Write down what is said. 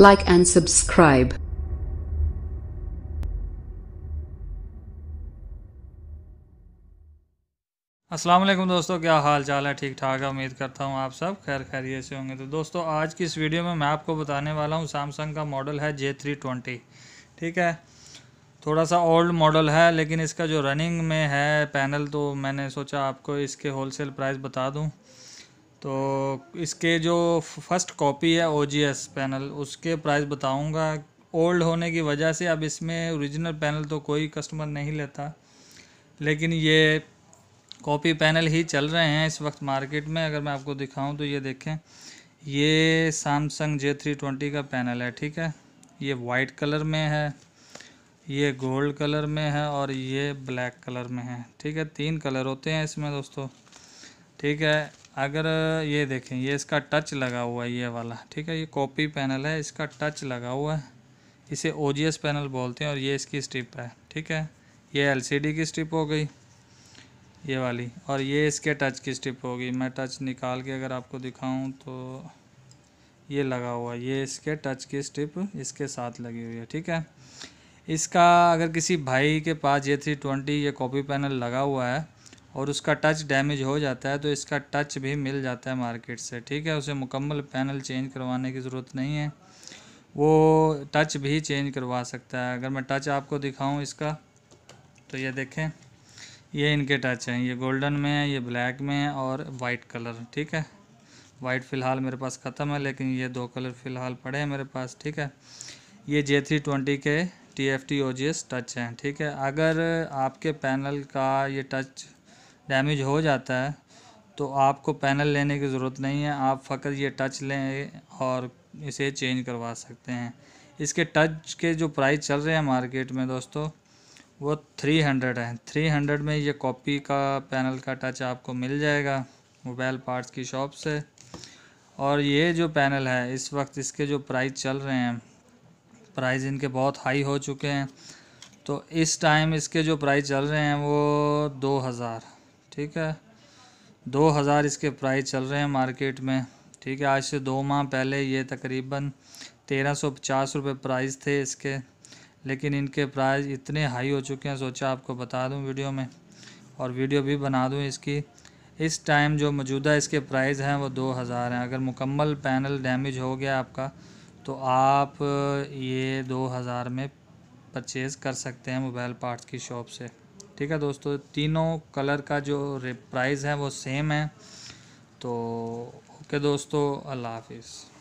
like and subscribe. Aslam दोस्तों क्या हाल चाल है ठीक ठाक है उम्मीद करता हूँ आप सब खैर खैरियत से होंगे तो दोस्तों आज की इस वीडियो में मैं आपको बताने वाला हूँ सैमसंग का मॉडल है जे थ्री ट्वेंटी ठीक है थोड़ा सा ओल्ड मॉडल है लेकिन इसका जो रनिंग में है पैनल तो मैंने सोचा आपको इसके होलसेल प्राइस बता दूँ तो इसके जो फर्स्ट कॉपी है ओ पैनल उसके प्राइस बताऊंगा ओल्ड होने की वजह से अब इसमें ओरिजिनल पैनल तो कोई कस्टमर नहीं लेता लेकिन ये कॉपी पैनल ही चल रहे हैं इस वक्त मार्केट में अगर मैं आपको दिखाऊं तो ये देखें ये सैमसंग जे थ्री ट्वेंटी का पैनल है ठीक है ये वाइट कलर में है ये गोल्ड कलर में है और ये ब्लैक कलर में है ठीक है तीन कलर होते हैं इसमें दोस्तों ठीक है अगर ये देखें ये इसका टच लगा हुआ है ये वाला ठीक है ये कॉपी पैनल है इसका टच लगा हुआ है इसे ओ पैनल बोलते हैं और ये इसकी स्ट्रिप है ठीक है ये एल की स्ट्रिप हो गई ये वाली और ये इसके टच की स्ट्रिप होगी मैं टच निकाल के अगर आपको दिखाऊं तो ये लगा हुआ ये इसके टच की स्ट्रिप इसके साथ लगी हुई है ठीक है इसका अगर किसी भाई के पास ये थ्री ट्वेंटी ये कॉपी पैनल लगा हुआ है और उसका टच डैमेज हो जाता है तो इसका टच भी मिल जाता है मार्केट से ठीक है उसे मुकम्मल पैनल चेंज करवाने की ज़रूरत नहीं है वो टच भी चेंज करवा सकता है अगर मैं टच आपको दिखाऊं इसका तो ये देखें ये इनके टच हैं ये गोल्डन में है ये ब्लैक में है और वाइट कलर ठीक है वाइट फ़िलहाल मेरे पास ख़त्म है लेकिन ये दो कलर फ़िलहाल पड़े हैं मेरे पास ठीक है ये जे थ्री ट्वेंटी के T F T O G S touch हैं ठीक है अगर आपके पैनल का ये टच डैमेज हो जाता है तो आपको पैनल लेने की ज़रूरत नहीं है आप फ़क्त ये टच लें और इसे चेंज करवा सकते हैं इसके टच के जो प्राइस चल रहे हैं मार्केट में दोस्तों वो थ्री हंड्रेड है थ्री हंड्रेड में ये कॉपी का पैनल का टच आपको मिल जाएगा मोबाइल पार्ट्स की शॉप से और ये जो पैनल है इस वक्त इसके जो प्राइस चल रहे हैं प्राइस इनके बहुत हाई हो चुके हैं तो इस टाइम इसके जो प्राइस चल रहे हैं वो दो हज़ार ठीक है दो हज़ार इसके प्राइस चल रहे हैं मार्केट में ठीक है आज से दो माह पहले ये तकरीबन तेरह सौ पचास रुपये प्राइस थे इसके लेकिन इनके प्राइस इतने हाई हो चुके हैं सोचा आपको बता दूं वीडियो में और वीडियो भी बना दूं इसकी इस टाइम जो मौजूदा इसके प्राइस हैं वो दो हज़ार हैं अगर मुकम्मल पैनल डैमेज हो गया आपका तो आप ये दो हज़ार में परचेज़ कर सकते हैं मोबाइल पार्ट्स की शॉप से ठीक है दोस्तों तीनों कलर का जो प्राइस है वो सेम है तो ओके दोस्तों अल्लाह हाफिज़